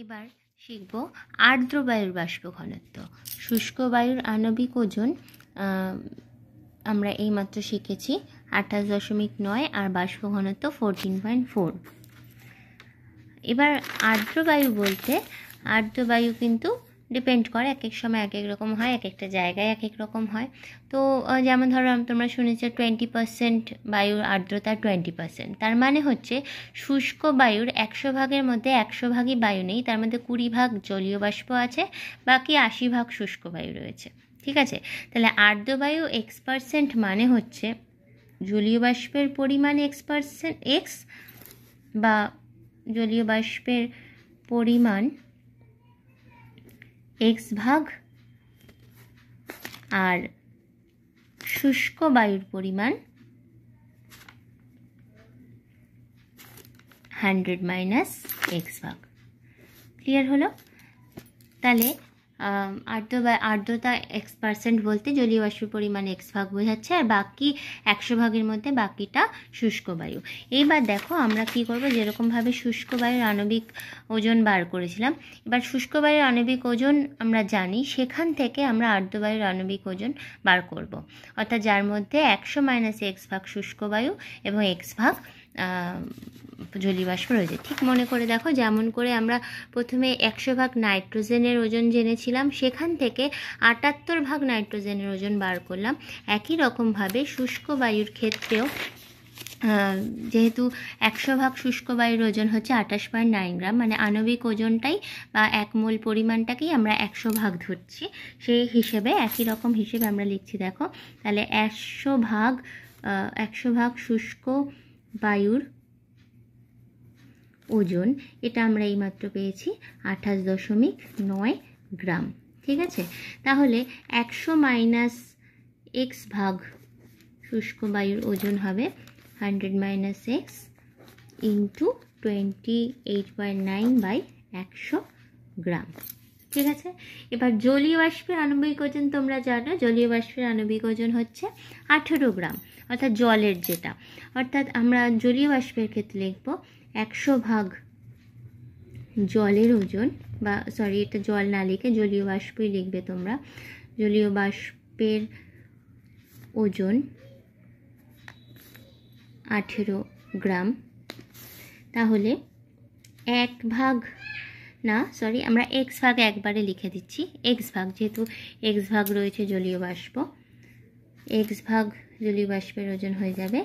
এবার শিখব আর্দ্র বায়ুর বাষ্প ঘনত্ব শুষ্ক বায়ুর আণবিক ওজন আমরা এইমাত্র শিখেছি আঠাশ দশমিক নয় আর বাষ্প ঘনত্ব ফোরটিন পয়েন্ট ফোর এবার আর্দ্র বায়ু বলতে আর্দ্র বায়ু কিন্তু ডিপেন্ড করে এক এক সময় এক এক রকম হয় এক একটা জায়গায় এক এক রকম হয় তো যেমন ধরো তোমরা শুনেছো টোয়েন্টি পার্সেন্ট বায়ুর আর্দ্রতা টোয়েন্টি পার্সেন্ট তার মানে হচ্ছে শুষ্ক বায়ুর একশো ভাগের মধ্যে একশো ভাগই বায়ু নেই তার মধ্যে কুড়ি ভাগ জলীয় বাষ্প আছে বাকি আশি ভাগ শুষ্ক বায়ু রয়েছে ঠিক আছে তাহলে আর্দ্র বায়ু এক্স পার্সেন্ট মানে হচ্ছে জলীয় বাষ্পের পরিমাণ এক্স পার্সেন্ট এক্স বা জলীয় বাষ্পের পরিমাণ এক্স ভাগ আর শুষ্ক বায়ুর পরিমাণ হান্ড্রেড মাইনাস এক্স ভাগ ক্লিয়ার হলো তাহলে আর্দ্র বা আর্দ্রতা এক্স পার্সেন্ট বলতে জলীয় বাষ্পের পরিমাণ এক্স ভাগ বোঝাচ্ছে আর বাকি একশো ভাগের মধ্যে বাকিটা শুষ্ক বায়ু এইবার দেখো আমরা কি করব যেরকমভাবে শুষ্ক বায়ুর আণবিক ওজন বার করেছিলাম এবার শুষ্ক বায়ুর আণবিক ওজন আমরা জানি সেখান থেকে আমরা আর্দ্র বায়ুর আণবিক ওজন বার করব অর্থাৎ যার মধ্যে একশো মাইনাস এক্স ভাগ শুষ্ক বায়ু এবং এক্স ভাগ জলি বাষ্প রয়েছে ঠিক মনে করে দেখো যেমন করে আমরা প্রথমে একশো ভাগ নাইট্রোজেনের ওজন জেনেছিলাম সেখান থেকে আটাত্তর ভাগ নাইট্রোজেনের ওজন বার করলাম একই রকমভাবে শুষ্ক বায়ুর ক্ষেত্রেও যেহেতু একশো ভাগ শুষ্ক বায়ুর ওজন হচ্ছে আঠাশ পয়েন্ট নাইন গ্রাম মানে আণবিক ওজনটাই বা এক পরিমাণটাকেই আমরা একশো ভাগ ধরছি সেই হিসেবে একই রকম হিসেবে আমরা লিখছি দেখো তাহলে একশো ভাগ একশো ভাগ শুষ্ক বায়ুর ওজন এটা আমরা এইমাত্র পেয়েছি আঠাশ দশমিক নয় গ্রাম ঠিক আছে তাহলে একশো মাইনাস এক্স ভাগ শুষ্ক বায়ুর ওজন হবে hundred minus X into twenty eight point nine by একশো গ্রাম ঠিক আছে এবার জলীয় বাষ্পের আণবিক ওজন তোমরা জানো জলীয় বাষ্পের আণবিক ওজন হচ্ছে আঠেরো গ্রাম অর্থাৎ জলের যেটা অর্থাৎ আমরা জলীয় বাষ্পের ক্ষেত্রে লিখব একশো ভাগ জলের ওজন বা সরি এটা জল না লিখে জলীয় বাষ্পই লিখবে তোমরা জলীয় বাষ্পের ওজন আঠেরো গ্রাম তাহলে এক ভাগ না সরি আমরা এক্স ভাগ একবারে লিখে দিচ্ছি এক্স ভাগ যেহেতু এক্স ভাগ রয়েছে জলীয় বাষ্প এক্স ভাগ জলীয় বাষ্পের ওজন হয়ে যাবে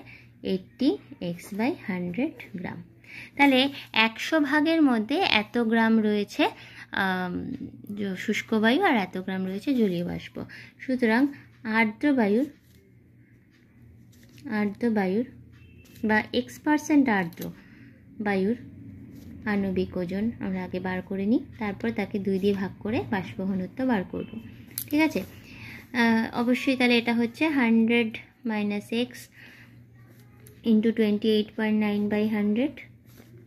এইটটি এক্স বাই হান্ড্রেড গ্রাম তাহলে একশো ভাগের মধ্যে এত গ্রাম রয়েছে শুষ্ক বায়ু আর এত গ্রাম রয়েছে জলীয় বাষ্প সুতরাং আর্দ্র বায়ুর আর্দ্র বায়ুর বা এক্স পার্সেন্ট আর্দ্র বায়ুর আণবিক ওজন আমরা আগে বার করে নিই তারপর তাকে দুই দিয়ে ভাগ করে বাষ্পঘনত্ব বার করব ঠিক আছে অবশ্যই তাহলে এটা হচ্ছে hundred minus X into twenty eight point nine by hundred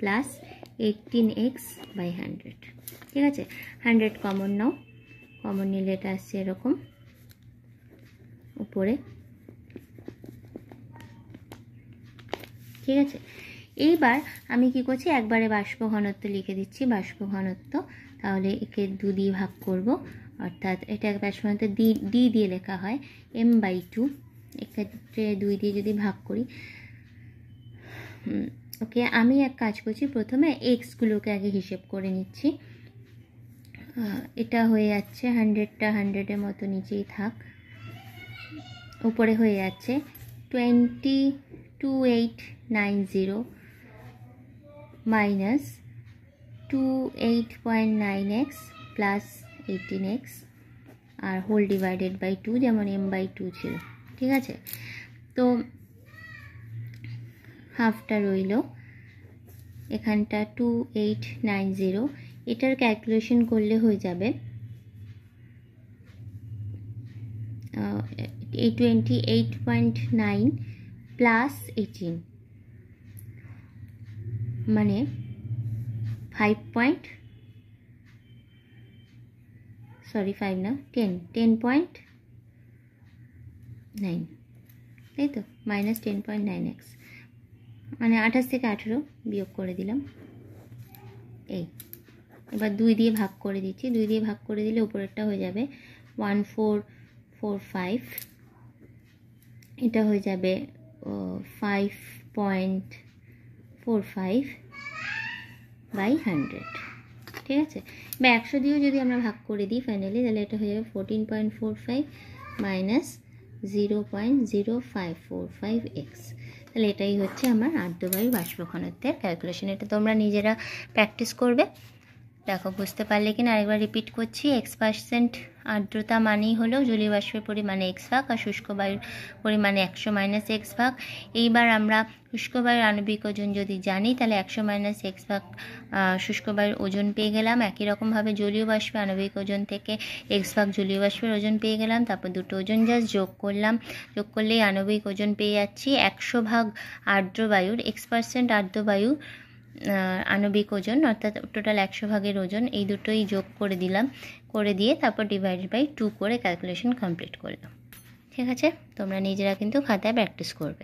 plus eighteen X by hundred ঠিক আছে হান্ড্রেড কমন নাও কমন নিলে এটা আসছে এরকম উপরে ঠিক আছে এইবার আমি কি করছি একবারে বাষ্প ঘনত্ব লিখে দিচ্ছি বাষ্প ঘনত্ব তাহলে একে দু দিয়ে ভাগ করব অর্থাৎ এটা বাষ্প ঘনত্ব ডি ডি দিয়ে লেখা হয় এম বাই টু এক্ষেত্রে দুই দিয়ে যদি ভাগ করি ওকে আমি এক কাজ করছি প্রথমে এক্সগুলোকে আগে হিসেব করে নিচ্ছি এটা হয়ে যাচ্ছে হান্ড্রেডটা হান্ড্রেডের মতো নিচেই থাক উপরে হয়ে যাচ্ছে twenty two eight nine zero minus two eight point nine X plus eighteen X আর হোল ডিভাইডেড বাই টু যেমন এম বাই টু ছিল ঠিক আছে তো হাফটা রইল এখানটা টু এইট নাইন জিরো এটার ক্যালকুলেশন করলে হয়ে যাবে এই twenty eight point nine plus eighteen মানে ফাইভ পয়েন্ট সরি ফাইভ না টেন টেন পয়েন্ট নাইন তাই তো minus ten point nine X মানে আঠাশ থেকে আঠেরো বিয়োগ করে দিলাম এই এবার দুই দিয়ে ভাগ করে দিচ্ছি দুই দিয়ে ভাগ করে দিলে উপরেরটা হয়ে যাবে ওয়ান ফোর ফোর ফাইভ এটা হয়ে যাবে five point four five by hundred ঠিক আছে বা একশো দিয়েও যদি আমরা ভাগ করে দিই ফাইনালি তাহলে এটা হয়ে যাবে fourteen point four five minus zero point zero five four five X তাহলে এটাই হচ্ছে আমার আর্দ্রবায়ু বাষ্পঘনত্বের ক্যালকুলেশন এটা তোমরা নিজেরা প্র্যাকটিস করবে দেখো বুঝতে পারলে কিনা আরেকবার রিপিট করছি এক্স পার্সেন্ট আর্দ্রতা মানেই হলো জলীয়বাষ্পের বাষ্পের এক্স ভাগ আর শুষ্ক বায়ুর পরিমাণে একশো মাইনাস এক্স ভাগ এইবার আমরা শুষ্ক বায়ুর আণবিক ওজন যদি জানি তাহলে একশো মাইনাস এক্স ভাগ শুষ্ক বায়ুর ওজন পেয়ে গেলাম একই রকমভাবে জলীয় বাষ্পে আণবিক ওজন থেকে এক্স ভাগ জলীয় বাষ্পের ওজন পেয়ে গেলাম তারপর দুটো ওজন জাস্ট যোগ করলাম যোগ করলেই আণবিক ওজন পেয়ে যাচ্ছি একশো ভাগ আর্দ্র বায়ুর এক্স পার্সেন্ট আর্দ্র বায়ু আণবিক ওজন অর্থাৎ টোটাল একশো ভাগের ওজন এই দুটোই যোগ করে দিলাম করে দিয়ে তারপর ডিভাইড বাই টু করে ক্যালকুলেশন কমপ্লিট করলাম ঠিক আছে তোমরা নিজেরা কিন্তু খাতায় প্র্যাকটিস করবে